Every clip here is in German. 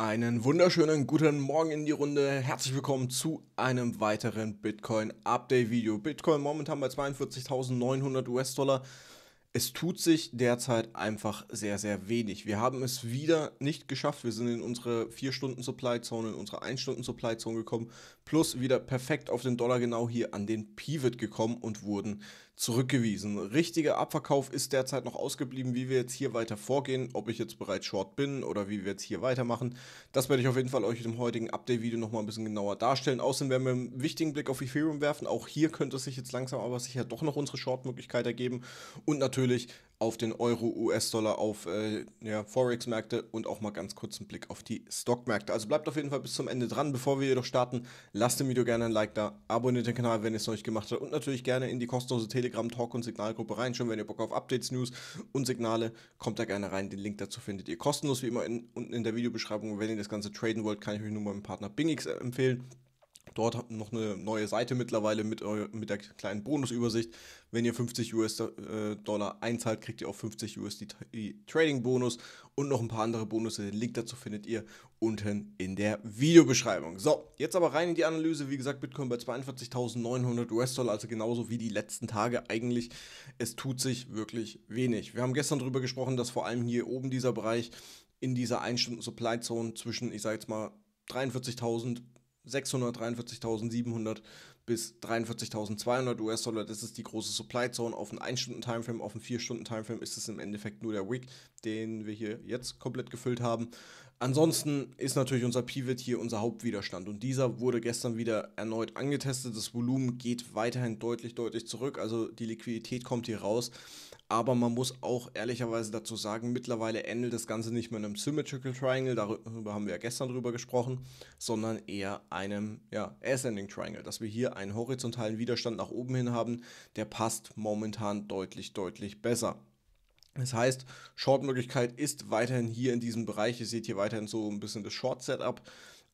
Einen wunderschönen guten Morgen in die Runde. Herzlich willkommen zu einem weiteren Bitcoin Update Video. Bitcoin momentan bei 42.900 US-Dollar. Es tut sich derzeit einfach sehr, sehr wenig. Wir haben es wieder nicht geschafft. Wir sind in unsere 4-Stunden-Supply-Zone, in unsere 1-Stunden-Supply-Zone gekommen, plus wieder perfekt auf den Dollar genau hier an den Pivot gekommen und wurden zurückgewiesen. Richtiger Abverkauf ist derzeit noch ausgeblieben, wie wir jetzt hier weiter vorgehen, ob ich jetzt bereits Short bin oder wie wir jetzt hier weitermachen. Das werde ich auf jeden Fall euch im heutigen Update-Video nochmal ein bisschen genauer darstellen. Außerdem werden wir einen wichtigen Blick auf Ethereum werfen. Auch hier könnte sich jetzt langsam aber sicher doch noch unsere Short-Möglichkeit ergeben. Und natürlich auf den Euro, US-Dollar, auf äh, ja, Forex-Märkte und auch mal ganz kurz einen Blick auf die Stockmärkte. Also bleibt auf jeden Fall bis zum Ende dran. Bevor wir jedoch starten, lasst dem Video gerne ein Like da, abonniert den Kanal, wenn ihr es noch nicht gemacht habt und natürlich gerne in die kostenlose Telegram, Talk und Signalgruppe reinschauen, wenn ihr Bock auf Updates, News und Signale, kommt da gerne rein. Den Link dazu findet ihr kostenlos, wie immer in, unten in der Videobeschreibung. wenn ihr das Ganze traden wollt, kann ich euch nur meinem Partner BingX empfehlen. Dort noch eine neue Seite mittlerweile mit, mit der kleinen Bonusübersicht. Wenn ihr 50 US-Dollar äh, einzahlt, kriegt ihr auch 50 USD äh, Trading-Bonus und noch ein paar andere Bonusse. Den Link dazu findet ihr unten in der Videobeschreibung. So, jetzt aber rein in die Analyse. Wie gesagt, Bitcoin bei 42.900 US-Dollar, also genauso wie die letzten Tage eigentlich. Es tut sich wirklich wenig. Wir haben gestern darüber gesprochen, dass vor allem hier oben dieser Bereich in dieser 1-Stunden-Supply-Zone zwischen, ich sage jetzt mal, 43.000 643.700 bis 43.200 US-Dollar. Das ist die große Supply Zone. Auf einen 1-Stunden-Timeframe, auf einen 4-Stunden-Timeframe ist es im Endeffekt nur der Wick, den wir hier jetzt komplett gefüllt haben. Ansonsten ist natürlich unser Pivot hier unser Hauptwiderstand und dieser wurde gestern wieder erneut angetestet. Das Volumen geht weiterhin deutlich, deutlich zurück, also die Liquidität kommt hier raus. Aber man muss auch ehrlicherweise dazu sagen, mittlerweile endet das Ganze nicht mehr in einem Symmetrical Triangle, darüber haben wir ja gestern drüber gesprochen, sondern eher einem ja, Ascending Triangle, dass wir hier einen horizontalen Widerstand nach oben hin haben, der passt momentan deutlich, deutlich besser. Das heißt, Short-Möglichkeit ist weiterhin hier in diesem Bereich. Ihr seht hier weiterhin so ein bisschen das Short-Setup.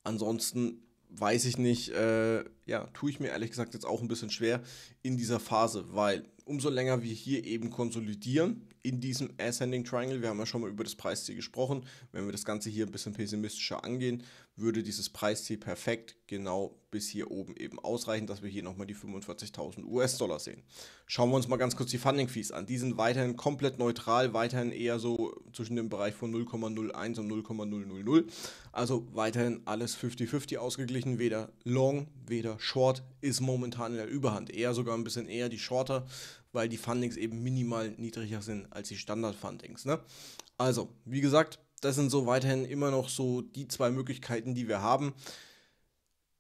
Ansonsten weiß ich nicht, äh, ja, tue ich mir ehrlich gesagt jetzt auch ein bisschen schwer in dieser Phase, weil umso länger wir hier eben konsolidieren in diesem Ascending Triangle, wir haben ja schon mal über das Preisziel gesprochen, wenn wir das Ganze hier ein bisschen pessimistischer angehen, würde dieses Preisziel perfekt genau bis hier oben eben ausreichen, dass wir hier nochmal die 45.000 US-Dollar sehen. Schauen wir uns mal ganz kurz die Funding-Fees an. Die sind weiterhin komplett neutral, weiterhin eher so zwischen dem Bereich von 0,01 und 0,000. Also weiterhin alles 50-50 ausgeglichen, weder Long, weder Short ist momentan in der Überhand. Eher sogar ein bisschen eher die Shorter, weil die Fundings eben minimal niedriger sind als die Standard-Fundings. Ne? Also, wie gesagt, das sind so weiterhin immer noch so die zwei Möglichkeiten, die wir haben.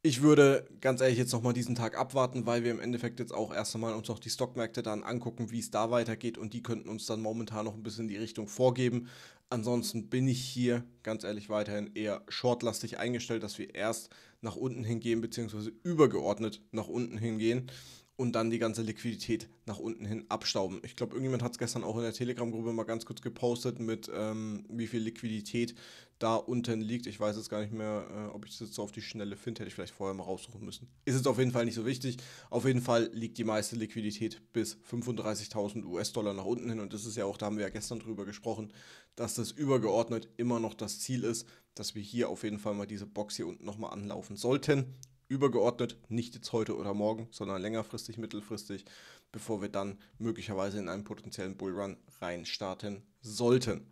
Ich würde ganz ehrlich jetzt nochmal diesen Tag abwarten, weil wir im Endeffekt jetzt auch erst einmal uns noch die Stockmärkte dann angucken, wie es da weitergeht und die könnten uns dann momentan noch ein bisschen die Richtung vorgeben. Ansonsten bin ich hier ganz ehrlich weiterhin eher shortlastig eingestellt, dass wir erst nach unten hingehen, beziehungsweise übergeordnet nach unten hingehen und dann die ganze Liquidität nach unten hin abstauben. Ich glaube, irgendjemand hat es gestern auch in der Telegram-Gruppe mal ganz kurz gepostet mit, ähm, wie viel Liquidität da unten liegt. Ich weiß jetzt gar nicht mehr, äh, ob ich das jetzt so auf die Schnelle finde. Hätte ich vielleicht vorher mal raussuchen müssen. Ist jetzt auf jeden Fall nicht so wichtig. Auf jeden Fall liegt die meiste Liquidität bis 35.000 US-Dollar nach unten hin. Und das ist ja auch, da haben wir ja gestern drüber gesprochen, dass das übergeordnet immer noch das Ziel ist, dass wir hier auf jeden Fall mal diese Box hier unten nochmal anlaufen sollten übergeordnet, nicht jetzt heute oder morgen, sondern längerfristig, mittelfristig, bevor wir dann möglicherweise in einen potenziellen Bullrun reinstarten sollten.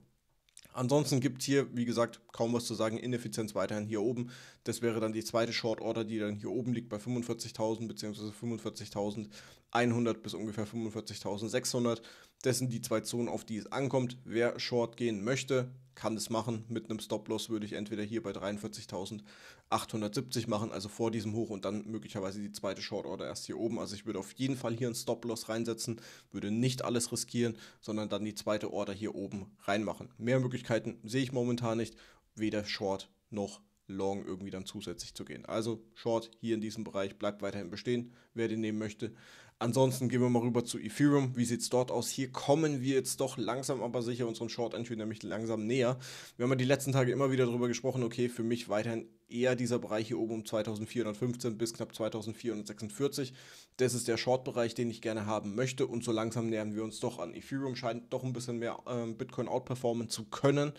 Ansonsten gibt es hier, wie gesagt, kaum was zu sagen. Ineffizienz weiterhin hier oben. Das wäre dann die zweite Short Order, die dann hier oben liegt bei 45.000 bzw. 45.100 bis ungefähr 45.600. Das sind die zwei Zonen, auf die es ankommt. Wer Short gehen möchte, kann es machen. Mit einem Stop-Loss würde ich entweder hier bei 43.870 machen, also vor diesem Hoch und dann möglicherweise die zweite Short-Order erst hier oben. Also ich würde auf jeden Fall hier einen Stop-Loss reinsetzen, würde nicht alles riskieren, sondern dann die zweite Order hier oben reinmachen. Mehr Möglichkeiten sehe ich momentan nicht, weder Short noch Long irgendwie dann zusätzlich zu gehen. Also Short hier in diesem Bereich bleibt weiterhin bestehen, wer den nehmen möchte. Ansonsten gehen wir mal rüber zu Ethereum. Wie sieht es dort aus? Hier kommen wir jetzt doch langsam aber sicher unseren Short Entry nämlich langsam näher. Wir haben ja die letzten Tage immer wieder darüber gesprochen, okay, für mich weiterhin eher dieser Bereich hier oben um 2415 bis knapp 2446. Das ist der Short-Bereich, den ich gerne haben möchte. Und so langsam nähern wir uns doch an. Ethereum scheint doch ein bisschen mehr äh, Bitcoin outperformen zu können,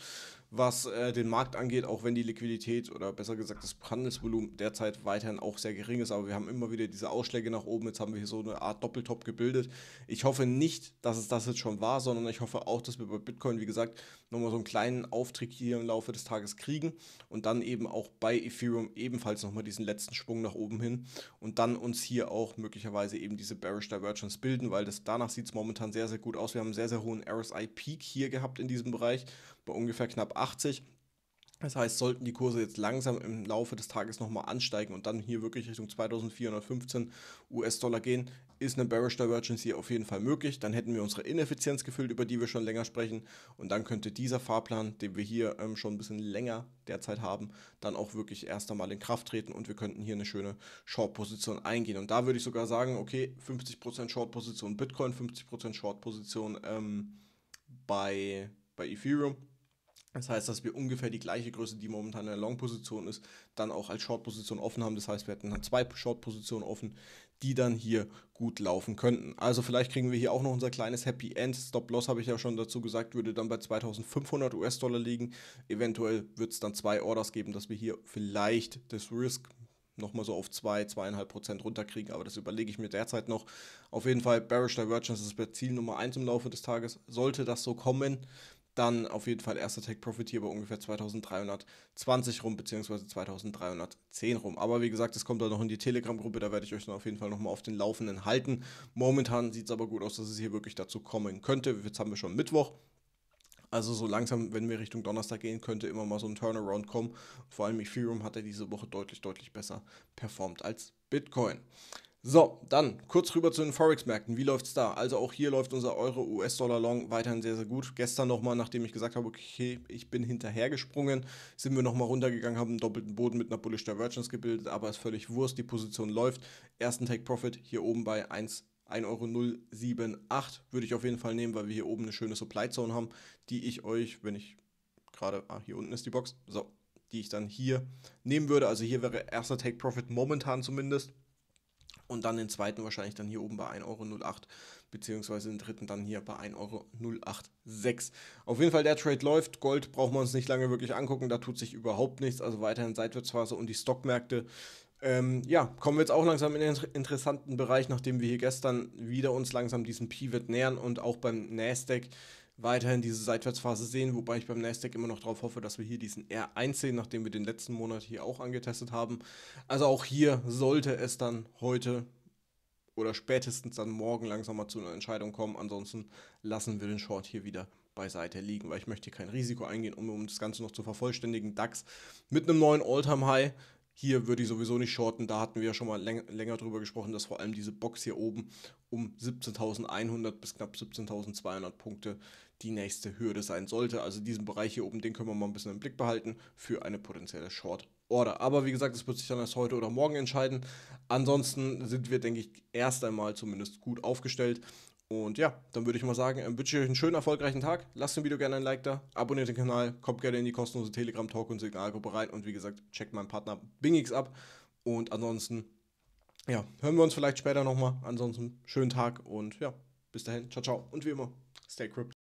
was äh, den Markt angeht, auch wenn die Liquidität oder besser gesagt das Handelsvolumen derzeit weiterhin auch sehr gering ist. Aber wir haben immer wieder diese Ausschläge nach oben. Jetzt haben wir hier so eine Art Doppeltop gebildet. Ich hoffe nicht, dass es das jetzt schon war, sondern ich hoffe auch, dass wir bei Bitcoin, wie gesagt, nochmal so einen kleinen Auftritt hier im Laufe des Tages kriegen und dann eben auch bei Ethereum ebenfalls nochmal diesen letzten Schwung nach oben hin und dann uns hier auch möglicherweise eben diese Bearish Divergence bilden, weil das danach sieht es momentan sehr, sehr gut aus. Wir haben einen sehr, sehr hohen RSI-Peak hier gehabt in diesem Bereich bei ungefähr knapp 80. Das heißt, sollten die Kurse jetzt langsam im Laufe des Tages nochmal ansteigen und dann hier wirklich Richtung 2415 US-Dollar gehen, ist eine Bearish Divergence hier auf jeden Fall möglich. Dann hätten wir unsere Ineffizienz gefüllt, über die wir schon länger sprechen. Und dann könnte dieser Fahrplan, den wir hier ähm, schon ein bisschen länger derzeit haben, dann auch wirklich erst einmal in Kraft treten und wir könnten hier eine schöne Short-Position eingehen. Und da würde ich sogar sagen, okay, 50% Short-Position Bitcoin, 50% Short-Position ähm, bei, bei Ethereum das heißt, dass wir ungefähr die gleiche Größe, die momentan in der Long-Position ist, dann auch als Short-Position offen haben. Das heißt, wir hätten dann zwei Short-Positionen offen, die dann hier gut laufen könnten. Also vielleicht kriegen wir hier auch noch unser kleines Happy End. Stop-Loss habe ich ja schon dazu gesagt, würde dann bei 2500 US-Dollar liegen. Eventuell wird es dann zwei Orders geben, dass wir hier vielleicht das Risk nochmal so auf 2, zwei, 2,5% runterkriegen, aber das überlege ich mir derzeit noch. Auf jeden Fall, Bearish Divergence ist das Ziel Nummer 1 im Laufe des Tages. Sollte das so kommen, dann auf jeden Fall erster Tag profitiert bei ungefähr 2320 rum, beziehungsweise 2310 rum. Aber wie gesagt, das kommt dann noch in die Telegram-Gruppe, da werde ich euch dann auf jeden Fall nochmal auf den Laufenden halten. Momentan sieht es aber gut aus, dass es hier wirklich dazu kommen könnte. Jetzt haben wir schon Mittwoch. Also so langsam, wenn wir Richtung Donnerstag gehen, könnte immer mal so ein Turnaround kommen. Vor allem Ethereum hat er diese Woche deutlich, deutlich besser performt als Bitcoin. So, dann kurz rüber zu den Forex-Märkten. Wie läuft es da? Also auch hier läuft unser Euro-US-Dollar-Long weiterhin sehr, sehr gut. Gestern nochmal, nachdem ich gesagt habe, okay, ich bin hinterhergesprungen, sind wir nochmal runtergegangen, haben einen doppelten Boden mit einer Bullish Divergence gebildet, aber ist völlig Wurst, die Position läuft. Ersten Take-Profit hier oben bei 1 1,078 würde ich auf jeden Fall nehmen, weil wir hier oben eine schöne Supply Zone haben, die ich euch, wenn ich gerade, ah, hier unten ist die Box, so, die ich dann hier nehmen würde. Also hier wäre erster Take Profit momentan zumindest und dann den zweiten wahrscheinlich dann hier oben bei 1,08 Euro, beziehungsweise den dritten dann hier bei 1,086 Euro. Auf jeden Fall, der Trade läuft. Gold brauchen wir uns nicht lange wirklich angucken, da tut sich überhaupt nichts. Also weiterhin Seitwärtsphase und die Stockmärkte. Ähm, ja, kommen wir jetzt auch langsam in den interessanten Bereich, nachdem wir hier gestern wieder uns langsam diesem Pivot nähern und auch beim Nasdaq weiterhin diese Seitwärtsphase sehen, wobei ich beim Nasdaq immer noch darauf hoffe, dass wir hier diesen R1 sehen, nachdem wir den letzten Monat hier auch angetestet haben. Also auch hier sollte es dann heute oder spätestens dann morgen langsam mal zu einer Entscheidung kommen. Ansonsten lassen wir den Short hier wieder beiseite liegen, weil ich möchte kein Risiko eingehen, um, um das Ganze noch zu vervollständigen. DAX mit einem neuen All-Time-High hier würde ich sowieso nicht shorten, da hatten wir ja schon mal läng länger drüber gesprochen, dass vor allem diese Box hier oben um 17.100 bis knapp 17.200 Punkte die nächste Hürde sein sollte. Also diesen Bereich hier oben, den können wir mal ein bisschen im Blick behalten für eine potenzielle Short Order. Aber wie gesagt, das wird sich dann erst heute oder morgen entscheiden. Ansonsten sind wir, denke ich, erst einmal zumindest gut aufgestellt und ja, dann würde ich mal sagen, ähm, wünsche ich euch einen schönen, erfolgreichen Tag. Lasst dem Video gerne ein Like da, abonniert den Kanal, kommt gerne in die kostenlose Telegram-Talk- und Signalgruppe rein und wie gesagt, checkt meinen Partner Bingix ab. Und ansonsten, ja, hören wir uns vielleicht später nochmal. Ansonsten, schönen Tag und ja, bis dahin, ciao, ciao und wie immer, stay crypt.